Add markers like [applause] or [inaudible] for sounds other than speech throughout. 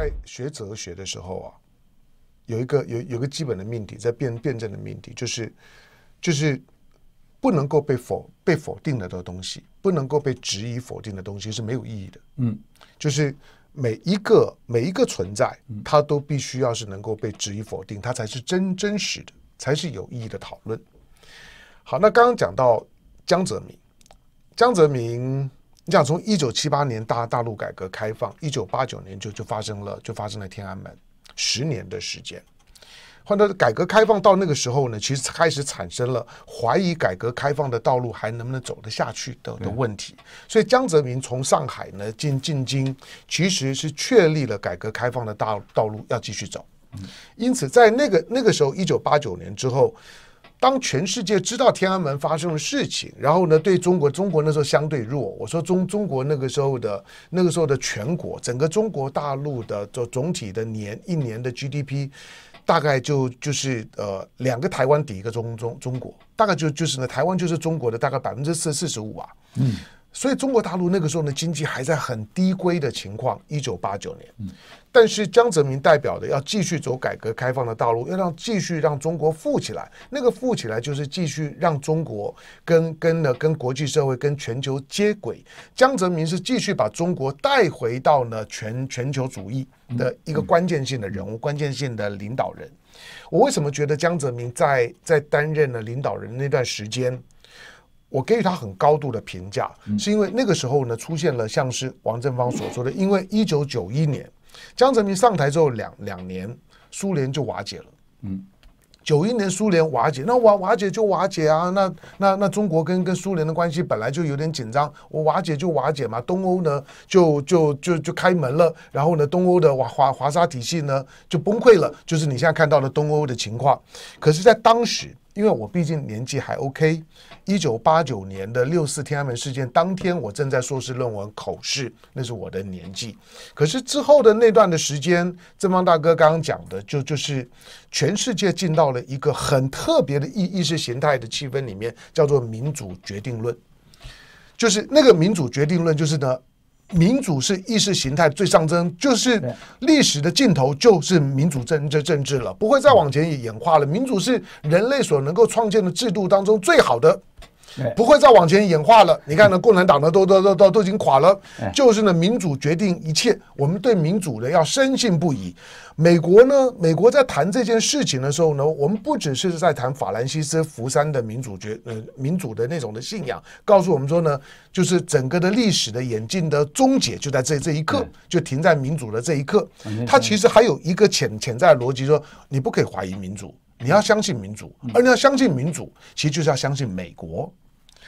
在学哲学的时候啊，有一个有有个基本的命题，在辩辩证的命题，就是就是不能够被否被否定的东西，不能够被质疑否定的东西是没有意义的。嗯，就是每一个每一个存在，它都必须要是能够被质疑否定，它才是真真实的，才是有意义的讨论。好，那刚刚讲到江泽民，江泽民。样从一九七八年大大陆改革开放，一九八九年就就发生了，就发生了天安门，十年的时间，换到改革开放到那个时候呢，其实开始产生了怀疑改革开放的道路还能不能走得下去的的问题，所以江泽民从上海呢进进京，其实是确立了改革开放的道道路要继续走，因此在那个那个时候，一九八九年之后。当全世界知道天安门发生的事情，然后呢，对中国，中国那时候相对弱。我说中中国那个时候的那个时候的全国，整个中国大陆的总总体的年一年的 GDP，大概就就是呃两个台湾抵一个中中中国，大概就就是呢，台湾就是中国的大概百分之四四十五吧。嗯。所以，中国大陆那个时候呢，经济还在很低规的情况，一九八九年。但是江泽民代表的要继续走改革开放的道路，要让继续让中国富起来。那个富起来就是继续让中国跟跟呢跟国际社会跟全球接轨。江泽民是继续把中国带回到呢全全球主义的一个关键性的人物，关键性的领导人。我为什么觉得江泽民在在担任了领导人那段时间？我给予他很高度的评价，是因为那个时候呢，出现了像是王正芳所说的，因为一九九一年江泽民上台之后两两年，苏联就瓦解了。嗯，九一年苏联瓦解，那瓦瓦解就瓦解啊，那那那中国跟跟苏联的关系本来就有点紧张，我瓦解就瓦解嘛，东欧呢就就就就开门了，然后呢，东欧的华华华沙体系呢就崩溃了，就是你现在看到的东欧的情况。可是，在当时。因为我毕竟年纪还 OK，一九八九年的六四天安门事件当天，我正在硕士论文口试，那是我的年纪。可是之后的那段的时间，正方大哥刚刚讲的，就就是全世界进到了一个很特别的意意识形态的气氛里面，叫做民主决定论，就是那个民主决定论，就是呢。民主是意识形态最上征，就是历史的尽头，就是民主政这政治了，不会再往前演化了。民主是人类所能够创建的制度当中最好的。不会再往前演化了。你看呢，共产党呢都都都都都已经垮了，就是呢民主决定一切。我们对民主的要深信不疑。美国呢，美国在谈这件事情的时候呢，我们不只是在谈法兰西斯福山的民主决呃民主的那种的信仰，告诉我们说呢，就是整个的历史的演进的终结就在这这一刻，就停在民主的这一刻。它其实还有一个潜潜在逻辑，说你不可以怀疑民主。你要相信民主，而你要相信民主，其实就是要相信美国。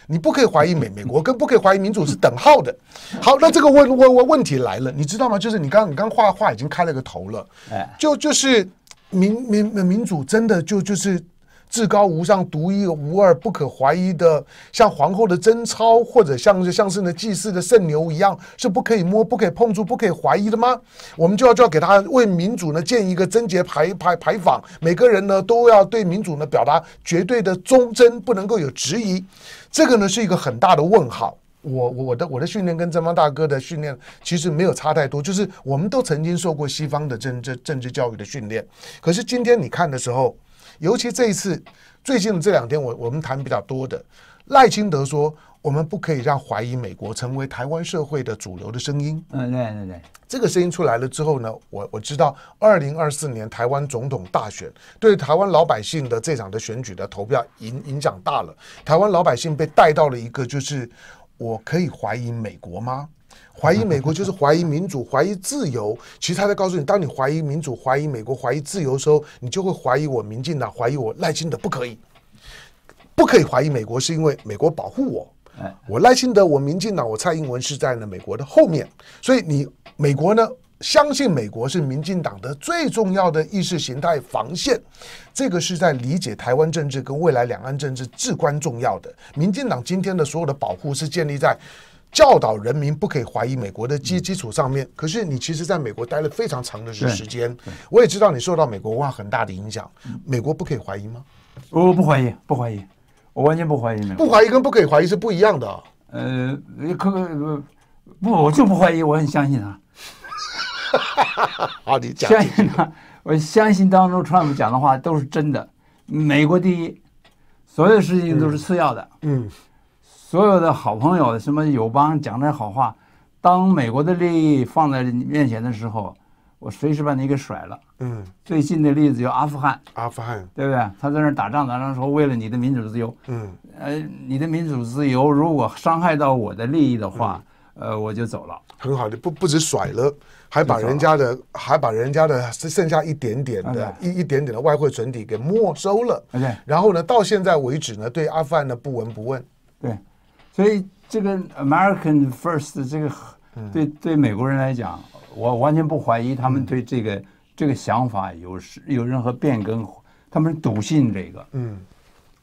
你不可以怀疑美美国，跟不可以怀疑民主是等号的。好，那这个问问问问题来了，你知道吗？就是你刚你刚画话话已经开了个头了，就就是民民民主真的就就是。至高无上、独一无二、不可怀疑的，像皇后的贞操，或者像是像是那祭祀的圣牛一样，是不可以摸、不可以碰触、不可以怀疑的吗？我们就要就要给他为民主呢建一个贞洁牌牌牌坊，每个人呢都要对民主呢表达绝对的忠贞，不能够有质疑。这个呢是一个很大的问号。我我的我的训练跟正方大哥的训练其实没有差太多，就是我们都曾经受过西方的政治政治教育的训练。可是今天你看的时候。尤其这一次，最近的这两天，我我们谈比较多的赖清德说，我们不可以让怀疑美国成为台湾社会的主流的声音。嗯，对对对，这个声音出来了之后呢，我我知道，二零二四年台湾总统大选对台湾老百姓的这场的选举的投票影影响大了，台湾老百姓被带到了一个就是我可以怀疑美国吗？怀疑美国就是怀疑民主，怀疑自由。其实他在告诉你，当你怀疑民主、怀疑美国、怀疑自由的时候，你就会怀疑我民进党，怀疑我赖清德不可以，不可以怀疑美国，是因为美国保护我。我赖清德，我民进党，我蔡英文是在呢美国的后面。所以你美国呢，相信美国是民进党的最重要的意识形态防线。这个是在理解台湾政治跟未来两岸政治至关重要的。民进党今天的所有的保护是建立在。教导人民不可以怀疑美国的基基础上面，可是你其实在美国待了非常长的时时间，我也知道你受到美国文化很大的影响。美国不可以怀疑吗？我不怀疑，不怀疑，我完全不怀疑。不怀疑跟不可以怀疑是不一样的。呃，可不不，我就不怀疑，我很相信他。[laughs] 好你相信他，我相信当中特朗普讲的话都是真的。美国第一，所有事情都是次要的。嗯。所有的好朋友，什么友邦讲点好话，当美国的利益放在你面前的时候，我随时把你给甩了。嗯，最近的例子有阿富汗，阿富汗对不对？他在那打仗，打仗说为了你的民主自由。嗯，呃，你的民主自由如果伤害到我的利益的话，呃，我就走了。很好的，不不止甩了，还把人家的还把人家的剩下一点点的一一点点的外汇存底给没收了。OK，然后呢，到现在为止呢，对阿富汗呢不闻不问。对。所以这个 American First 这个对对美国人来讲，我完全不怀疑他们对这个这个想法有有任何变更，他们笃信这个，嗯，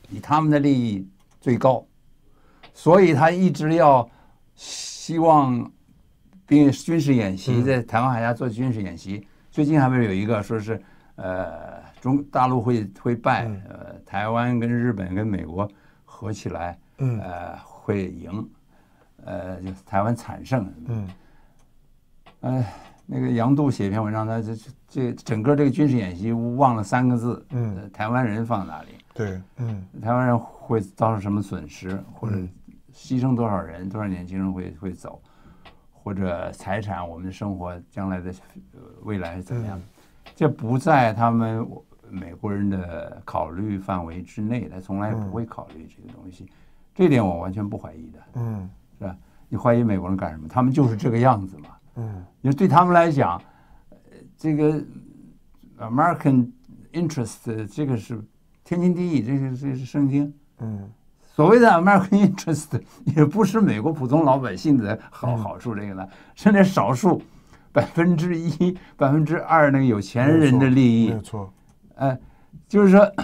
以他们的利益最高，所以他一直要希望并军事演习在台湾海峡做军事演习，最近还不是有一个说是呃中大陆会会败，呃台湾跟日本跟美国合起来，嗯呃。会赢，呃，台湾惨胜。嗯，哎，那个杨度写一篇文章，他这这整个这个军事演习忘了三个字，嗯，台湾人放哪里？对，嗯，台湾人会遭受什么损失，或者牺牲多少人，多少年轻人会会走，或者财产，我们的生活将来的未来是怎样这不在他们美国人的考虑范围之内，他从来不会考虑这个东西。这点我完全不怀疑的，嗯，是吧？你怀疑美国人干什么？他们就是这个样子嘛，嗯，因为对他们来讲，这个 American interest 这个是天经地义，这是这是圣经，嗯，所谓的 American [laughs] interest 也不是美国普通老百姓的好好处，这个呢，是那少数百分之一、百分之二那个有钱人的利益，没有错，哎，就是说，[coughs]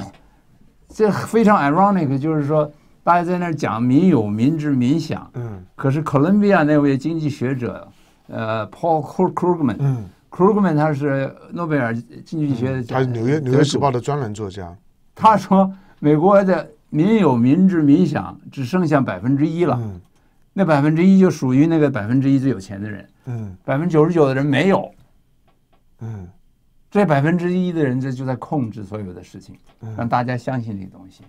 这非常 ironic，就是说。大家在那儿讲民有、民治、民享，嗯，可是哥伦比亚那位经济学者，呃，Paul Krugman，嗯，Krugman 他是诺贝尔经济学的，他是纽约纽约时报的专栏作家，他说美国的民有、民治、民享只剩下百分之一了，嗯，那百分之一就属于那个百分之一最有钱的人，嗯，百分之九十九的人没有，嗯，这百分之一的人，这就在控制所有的事情，让大家相信这个东西。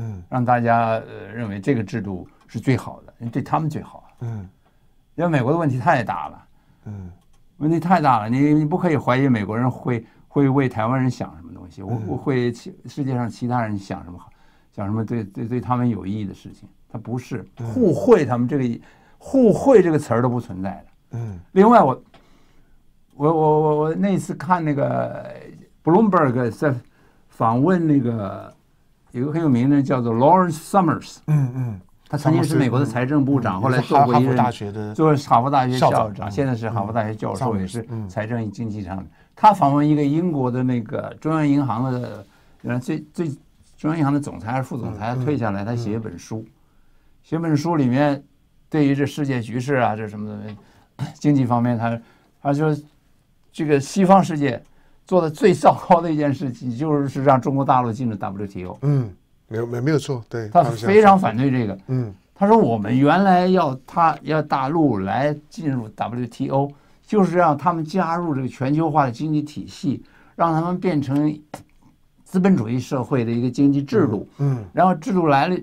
嗯，让大家呃认为这个制度是最好的，对他们最好。嗯，因为美国的问题太大了。嗯，问题太大了，你你不可以怀疑美国人会会为台湾人想什么东西，我会世界上其他人想什么好，想什么对对对他们有意义的事情。他不是互惠，他们这个互惠这个词儿都不存在的。嗯，另外我我我我我那次看那个 Bloomberg 在访问那个。有个很有名的叫做 Lawrence Summers，嗯嗯，他曾经是美国的财政部长，后来做过哈佛大学的，做哈佛大学校长，现在是哈佛大学教授，也是财政经济上的。他访问一个英国的那个中央银行的，原来最最中央银行的总裁还是副总裁退下来，他写一本书，写本书里面对于这世界局势啊，这什么的 [coughs] 经济方面，他他说这个西方世界。做的最糟糕的一件事情就是让中国大陆进入 WTO。嗯，没有没没有错，对，他非常反对这个。嗯，他说我们原来要他要大陆来进入 WTO，就是让他们加入这个全球化的经济体系，让他们变成资本主义社会的一个经济制度。嗯，然后制度来了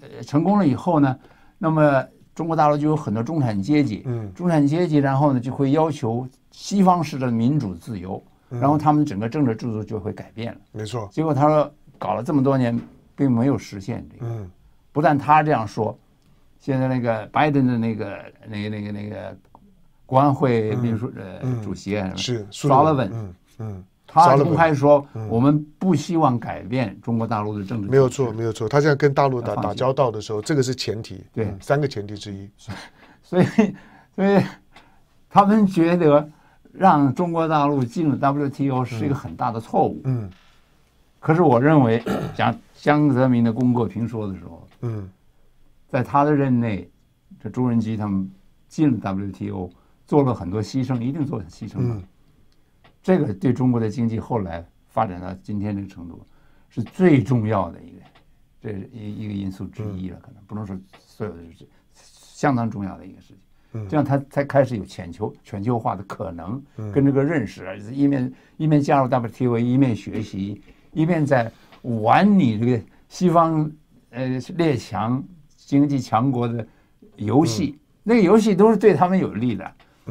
呃，成功了以后呢，那么中国大陆就有很多中产阶级。嗯，中产阶级然后呢就会要求西方式的民主自由。然后他们整个政治制度就会改变了，没错。结果他说搞了这么多年，并没有实现这个。不但他这样说，现在那个拜登的那个那个那个那个国安会秘书呃主席是 Sullivan，嗯嗯，他公开说我们不希望改变中国大陆的政治。没有错，没有错。他现在跟大陆打打交道的时候，这个是前提。对，三个前提之一。是，所以所以他们觉得。让中国大陆进入 WTO 是一个很大的错误。嗯，可是我认为，[coughs] 讲江泽民的功过评说的时候，嗯，在他的任内，这朱镕基他们进了 WTO，做了很多牺牲，一定做了牺牲的。这个对中国的经济后来发展到今天这个程度，是最重要的一个，这一一个因素之一了。可能不能说所有的，相当重要的一个事情。这样他才开始有全球全球化的可能，跟这个认识，一面一面加入 W T O，一面学习，一面在玩你这个西方呃列强经济强国的游戏，那个游戏都是对他们有利的，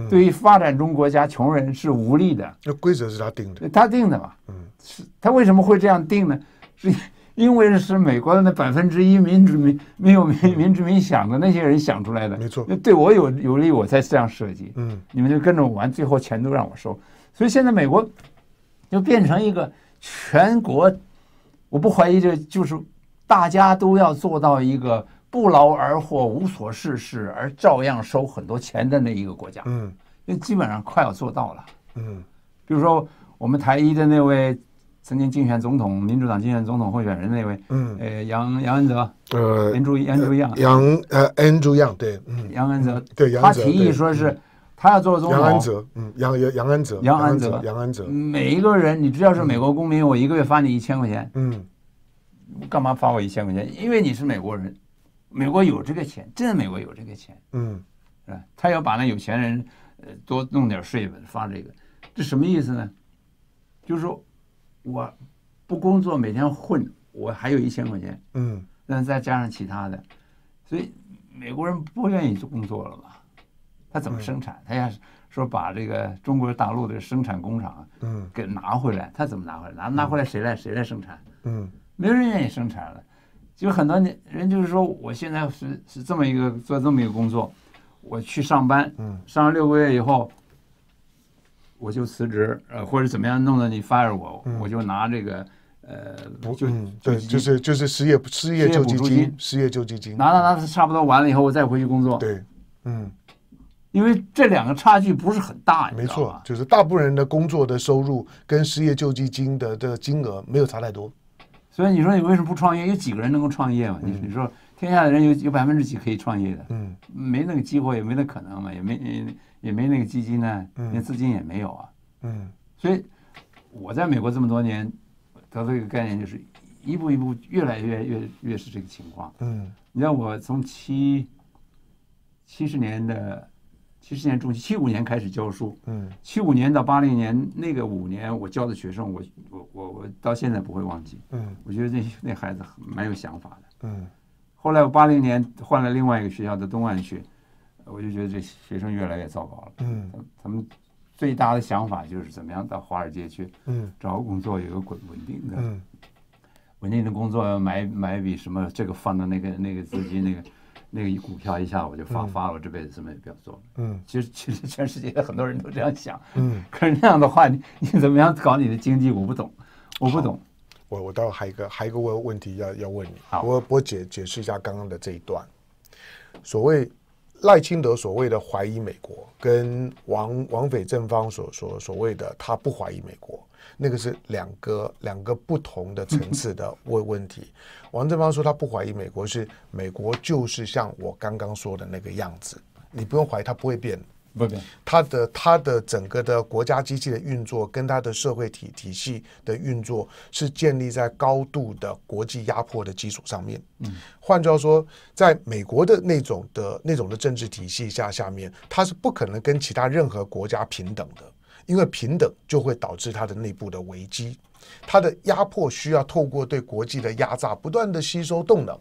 对于发展中国家穷人是无利的。那规则是他定的，他定的嘛。嗯，是他为什么会这样定呢？是。因为是美国的那百分之一民主民没有民民主民想的那些人想出来的，没错，那对我有有利，我才这样设计。嗯，你们就跟着我玩，最后钱都让我收。所以现在美国就变成一个全国，我不怀疑，这就是大家都要做到一个不劳而获、无所事事而照样收很多钱的那一个国家。嗯，那基本上快要做到了。嗯，比如说我们台一的那位。曾经竞选总统、民主党竞选总统候选人那位，嗯，呃，杨杨恩泽，呃，恩珠，安珠样，杨呃，恩珠样，对，嗯，杨恩泽，对，杨他提议说是他要做总统，杨安泽，嗯，杨杨杨安泽，杨安泽，杨安泽，每一个人，你只要是美国公民，我一个月发你一千块钱，嗯，干嘛发我一千块钱？因为你是美国人，美国有这个钱，真的美国有这个钱，嗯，是吧？他要把那有钱人呃多弄点税吧，发这个，这什么意思呢？就是说。我不工作，每天混，我还有一千块钱。嗯，那再加上其他的，所以美国人不愿意做工作了嘛？他怎么生产？他要说把这个中国大陆的生产工厂，嗯，给拿回来，他怎么拿回来？拿拿回来谁来？谁来生产？嗯，没人愿意生产了。就很多年人就是说，我现在是是这么一个做这么一个工作，我去上班，嗯，上了六个月以后。我就辞职，呃，或者怎么样弄的你 fire 我，我就拿这个，呃，不就对，就是就是失业失业救济金，失业救济金拿到拿到差不多完了以后，我再回去工作。对，嗯，因为这两个差距不是很大没错，就是大部分人的工作的收入跟失业救济金的这个金额没有差太多，所以你说你为什么不创业？有几个人能够创业嘛？你你说。天下的人有有百分之几可以创业的？嗯，没那个机会，也没那可能嘛，也没也没那个基金呢，连资金也没有啊。嗯，所以我在美国这么多年，得到一个概念就是一步一步越来越越越是这个情况。嗯，你像我从七七十年的七十年中期，七五年开始教书。嗯，七五年到八零年那个五年，我教的学生，我我我我到现在不会忘记。嗯，我觉得那那孩子蛮有想法的。嗯。后来我八零年换了另外一个学校的东岸去，我就觉得这学生越来越糟糕了。嗯，他们最大的想法就是怎么样到华尔街去，嗯，找个工作有个稳稳定的，稳定的，工作买买一笔什么这个放到那个那个资金那个那个股票，一下我就发发了，这辈子什么也不要做。嗯，其实其实全世界很多人都这样想。嗯，可是那样的话，你你怎么样搞你的经济？我不懂，我不懂。我我倒还有一个还有一个问问题要要问你，我我解解释一下刚刚的这一段。所谓赖清德所谓的怀疑美国，跟王王斐正方所说所谓的他不怀疑美国，那个是两个两个不同的层次的问问题。王正方说他不怀疑美国，是美国就是像我刚刚说的那个样子，你不用怀疑，他不会变。不对，它的它的整个的国家机器的运作，跟它的社会体体系的运作，是建立在高度的国际压迫的基础上面。嗯，换句话说，在美国的那种的那种的政治体系下下面，它是不可能跟其他任何国家平等的，因为平等就会导致它的内部的危机，它的压迫需要透过对国际的压榨，不断的吸收动能。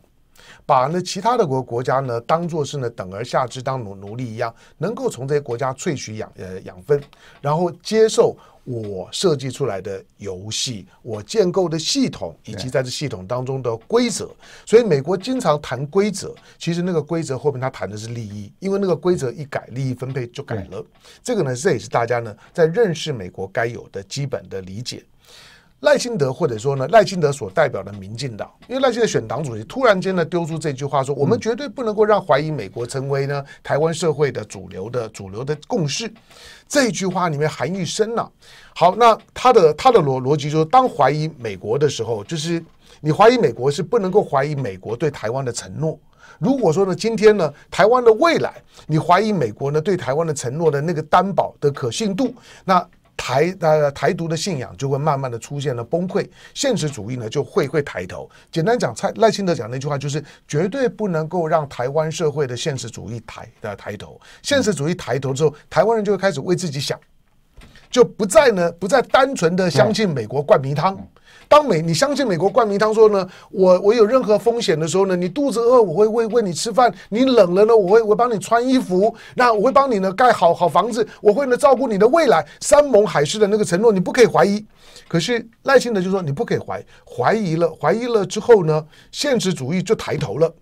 把那其他的国国家呢，当做是呢等而下之，当奴奴隶一样，能够从这些国家萃取养呃养分，然后接受我设计出来的游戏，我建构的系统，以及在这系统当中的规则。所以美国经常谈规则，其实那个规则后面他谈的是利益，因为那个规则一改，利益分配就改了。这个呢，这也是大家呢在认识美国该有的基本的理解。赖清德或者说呢，赖清德所代表的民进党，因为赖清德选党主席突然间呢丢出这句话，说我们绝对不能够让怀疑美国成为呢台湾社会的主流的主流的共识。这句话里面含义深了。好，那他的他的逻逻辑就是，当怀疑美国的时候，就是你怀疑美国是不能够怀疑美国对台湾的承诺。如果说呢，今天呢台湾的未来，你怀疑美国呢对台湾的承诺的那个担保的可信度，那。台呃台独的信仰就会慢慢的出现了崩溃，现实主义呢就会会抬头。简单讲蔡赖清德讲那句话就是绝对不能够让台湾社会的现实主义抬的抬头，现实主义抬头之后，台湾人就会开始为自己想。就不再呢，不再单纯的相信美国灌迷汤。当美你相信美国灌迷汤说呢，我我有任何风险的时候呢，你肚子饿我会喂喂你吃饭，你冷了呢我会我帮你穿衣服，那我会帮你呢盖好好房子，我会呢照顾你的未来，山盟海誓的那个承诺你不可以怀疑。可是耐心的就说你不可以怀怀疑了，怀疑了之后呢，现实主义就抬头了。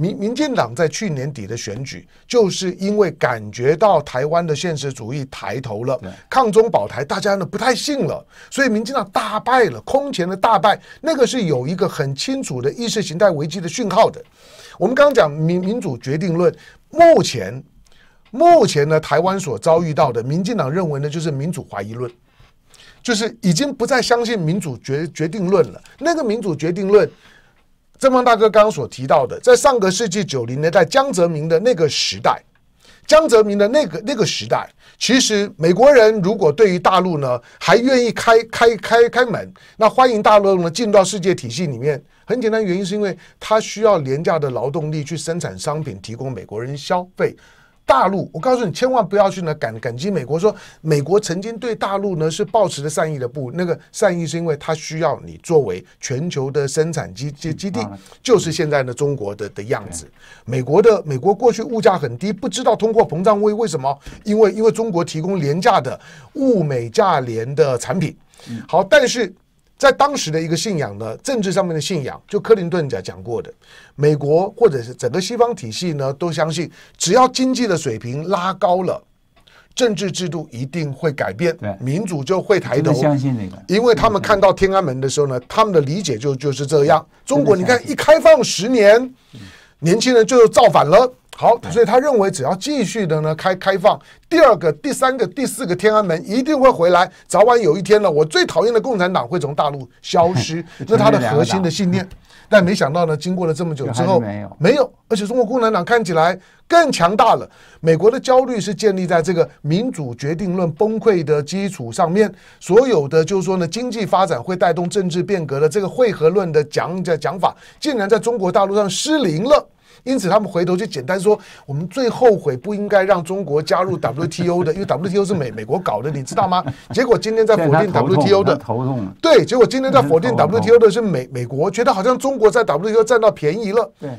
民民进党在去年底的选举，就是因为感觉到台湾的现实主义抬头了，抗中保台大家呢不太信了，所以民进党大败了，空前的大败，那个是有一个很清楚的意识形态危机的讯号的。我们刚刚讲民民主决定论，目前目前呢，台湾所遭遇到的，民进党认为呢就是民主怀疑论，就是已经不再相信民主决决定论了，那个民主决定论。正方大哥刚刚所提到的，在上个世纪九零年代江泽民的那个时代，江泽民的那个那个时代，其实美国人如果对于大陆呢还愿意开开开开门，那欢迎大陆呢进到世界体系里面，很简单原因是因为他需要廉价的劳动力去生产商品，提供美国人消费。大陆，我告诉你，千万不要去呢感感激美国，说美国曾经对大陆呢是抱持着善意的，不那个善意是因为它需要你作为全球的生产基基基地，就是现在呢中国的的样子。美国的美国过去物价很低，不知道通货膨胀为为什么？因为因为中国提供廉价的物美价廉的产品。好，但是。在当时的一个信仰呢，政治上面的信仰，就克林顿讲讲过的，美国或者是整个西方体系呢，都相信只要经济的水平拉高了，政治制度一定会改变，民主就会抬头。相信个，因为他们看到天安门的时候呢，他们的理解就就是这样。中国，你看一开放十年，年轻人就造反了。好，所以他认为只要继续的呢开开放，第二个、第三个、第四个天安门一定会回来，早晚有一天呢，我最讨厌的共产党会从大陆消失，这 [laughs] 是他的核心的信念。但没想到呢，经过了这么久之后，没有，没有，而且中国共产党看起来更强大了。美国的焦虑是建立在这个民主决定论崩溃的基础上面，所有的就是说呢，经济发展会带动政治变革的这个汇合论的讲讲讲法，竟然在中国大陆上失灵了。因此，他们回头就简单说，我们最后悔不应该让中国加入 WTO 的，因为 WTO 是美美国搞的，你知道吗？[laughs] 结果今天在否定 WTO 的，对，结果今天在否定 [laughs] WTO 的是美美国，觉得好像中国在 WTO 占到便宜了。对。